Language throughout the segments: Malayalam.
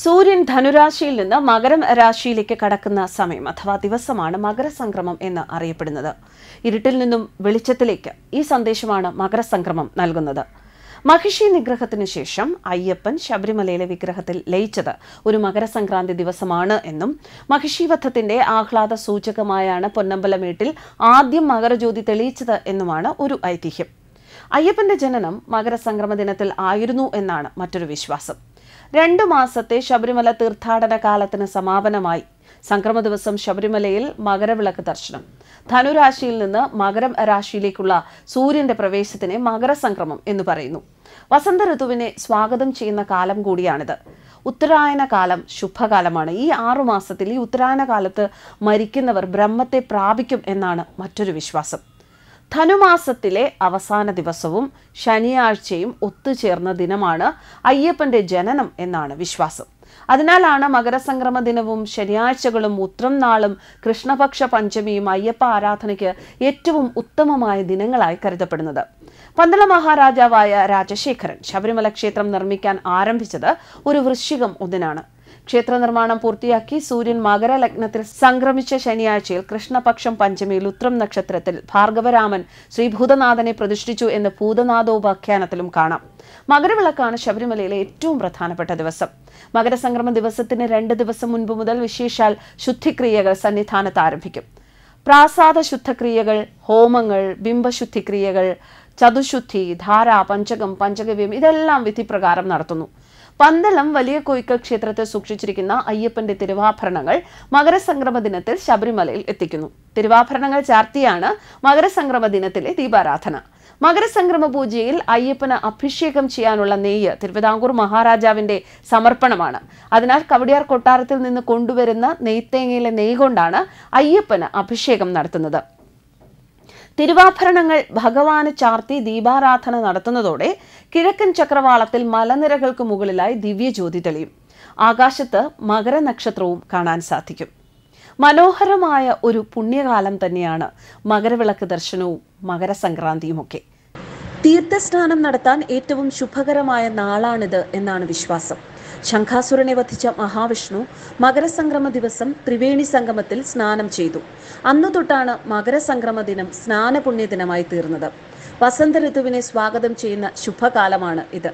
സൂര്യൻ ധനുരാശിയിൽ നിന്ന് മകരം രാശിയിലേക്ക് കടക്കുന്ന സമയം അഥവാ ദിവസമാണ് മകരസംക്രമം എന്ന് അറിയപ്പെടുന്നത് ഇരുട്ടിൽ നിന്നും വെളിച്ചത്തിലേക്ക് ഈ സന്ദേശമാണ് മകരസംക്രമം നൽകുന്നത് മഹിഷി നിഗ്രഹത്തിന് ശേഷം അയ്യപ്പൻ ശബരിമലയിലെ വിഗ്രഹത്തിൽ ലയിച്ചത് ഒരു മകരസംക്രാന്തി ദിവസമാണ് എന്നും മഹിഷീവധത്തിന്റെ ആഹ്ലാദ സൂചകമായാണ് പൊന്നമ്പലമേട്ടിൽ ആദ്യം മകരജ്യോതി തെളിയിച്ചത് എന്നുമാണ് ഒരു ഐതിഹ്യം അയ്യപ്പന്റെ ജനനം മകരസംക്രമ ദിനത്തിൽ ആയിരുന്നു എന്നാണ് മറ്റൊരു വിശ്വാസം രണ്ടു മാസത്തെ ശബരിമല തീർത്ഥാടന കാലത്തിന് സമാപനമായി സംക്രമ ദിവസം ശബരിമലയിൽ മകരവിളക്ക് ദർശനം ധനുരാശിയിൽ നിന്ന് മകരം രാശിയിലേക്കുള്ള സൂര്യന്റെ പ്രവേശത്തിനെ മകരസംക്രമം എന്ന് പറയുന്നു വസന്ത ഋതുവിനെ സ്വാഗതം ചെയ്യുന്ന കാലം കൂടിയാണിത് ഉത്തരായന കാലം ശുഭകാലമാണ് ഈ ആറു മാസത്തിൽ ഈ ഉത്തരായന കാലത്ത് മരിക്കുന്നവർ ബ്രഹ്മത്തെ പ്രാപിക്കും എന്നാണ് മറ്റൊരു വിശ്വാസം ധനുമാസത്തിലെ അവസാന ദിവസവും ശനിയാഴ്ചയും ഒത്തുചേർന്ന ദിനമാണ് അയ്യപ്പന്റെ ജനനം എന്നാണ് വിശ്വാസം അതിനാലാണ് മകരസംക്രമ ദിനവും ശനിയാഴ്ചകളും ഉത്രം നാളും കൃഷ്ണപക്ഷ പഞ്ചമിയും അയ്യപ്പ ആരാധനയ്ക്ക് ഏറ്റവും ഉത്തമമായ ദിനങ്ങളായി കരുതപ്പെടുന്നത് പന്തള മഹാരാജാവായ രാജശേഖരൻ ശബരിമല ക്ഷേത്രം നിർമ്മിക്കാൻ ആരംഭിച്ചത് ഒരു വൃശ്ചികം ഒന്നിനാണ് ക്ഷേത്ര നിർമ്മാണം പൂർത്തിയാക്കി സൂര്യൻ മകര ലഗ്നത്തിൽ സംക്രമിച്ച ശനിയാഴ്ചയിൽ കൃഷ്ണപക്ഷം പഞ്ചമിയിൽ ഉത്രം നക്ഷത്രത്തിൽ ഭാർഗവരാമൻ ശ്രീഭൂതനാഥനെ പ്രതിഷ്ഠിച്ചു എന്ന് ഭൂതനാഥോപാഖ്യാനത്തിലും കാണാം മകരവിളക്കാണ് ശബരിമലയിലെ ഏറ്റവും പ്രധാനപ്പെട്ട ദിവസം മകരസംക്രമ ദിവസത്തിന് രണ്ട് ദിവസം മുൻപ് മുതൽ വിശേഷാൽ ശുദ്ധിക്രിയകൾ സന്നിധാനത്ത് ആരംഭിക്കും പ്രാസാദ ശുദ്ധക്രിയകൾ ഹോമങ്ങൾ ബിംബശുദ്ധിക്രിയകൾ ചതുശുദ്ധി ധാര പഞ്ചകം പഞ്ചകവ്യം ഇതെല്ലാം വിധിപ്രകാരം നടത്തുന്നു പന്തളം വലിയ കോയിക്കൽ ക്ഷേത്രത്തിൽ സൂക്ഷിച്ചിരിക്കുന്ന അയ്യപ്പന്റെ തിരുവാഭരണങ്ങൾ മകരസംക്രമ ദിനത്തിൽ ശബരിമലയിൽ എത്തിക്കുന്നു തിരുവാഭരണങ്ങൾ ചാർത്തിയാണ് മകരസംക്രമ ദിനത്തിലെ ദീപാരാധന മകരസംക്രമ പൂജയിൽ അയ്യപ്പന് അഭിഷേകം ചെയ്യാനുള്ള നെയ്യ് തിരുവിതാംകൂർ മഹാരാജാവിന്റെ സമർപ്പണമാണ് അതിനാൽ കവടിയാർ കൊട്ടാരത്തിൽ നിന്ന് കൊണ്ടുവരുന്ന നെയ്ത്തേങ്ങയിലെ നെയ്യ് കൊണ്ടാണ് അയ്യപ്പന് അഭിഷേകം നടത്തുന്നത് തിരുവാഭരണങ്ങൾ ഭഗവാന് ചാർത്തി ദീപാരാധന നടത്തുന്നതോടെ കിഴക്കൻ ചക്രവാളത്തിൽ മലനിരകൾക്ക് മുകളിലായി ദിവ്യജ്യോതി തെളിയും ആകാശത്ത് മകരനക്ഷത്രവും കാണാൻ സാധിക്കും മനോഹരമായ ഒരു പുണ്യകാലം തന്നെയാണ് മകരവിളക്ക് ദർശനവും മകരസംക്രാന്തിയുമൊക്കെ തീർത്ഥസ്നാനം നടത്താൻ ഏറ്റവും ശുഭകരമായ നാളാണിത് എന്നാണ് വിശ്വാസം ശംഖാസുരനെ വധിച്ച മഹാവിഷ്ണു മകരസംക്രമ ദിവസം ത്രിവേണി സംഗമത്തിൽ സ്നാനം ചെയ്തു അന്നു തൊട്ടാണ് മകരസംക്രമ ദിനം സ്നാനപുണ്യദിനമായി തീർന്നത് വസന്ത ഋതുവിനെ സ്വാഗതം ചെയ്യുന്ന ശുഭകാലമാണ് ഇത്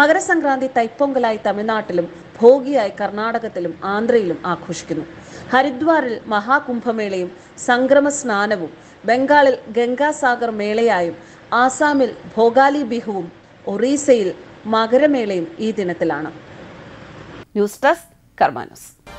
മകരസംക്രാന്തി തൈപ്പൊങ്കലായി തമിഴ്നാട്ടിലും ഭോഗിയായി കർണാടകത്തിലും ആന്ധ്രയിലും ആഘോഷിക്കുന്നു ഹരിദ്വാറിൽ മഹാകുംഭമേളയും സംക്രമ സ്നാനവും ബംഗാളിൽ ഗംഗാസാഗർ മേളയായും ആസാമിൽ ഭോഗാലി ബിഹുവും ഒറീസയിൽ മകരമേളയും ഈ ദിനത്തിലാണ് ന്യൂസ് ഡെസ്ക് കർമാനസ്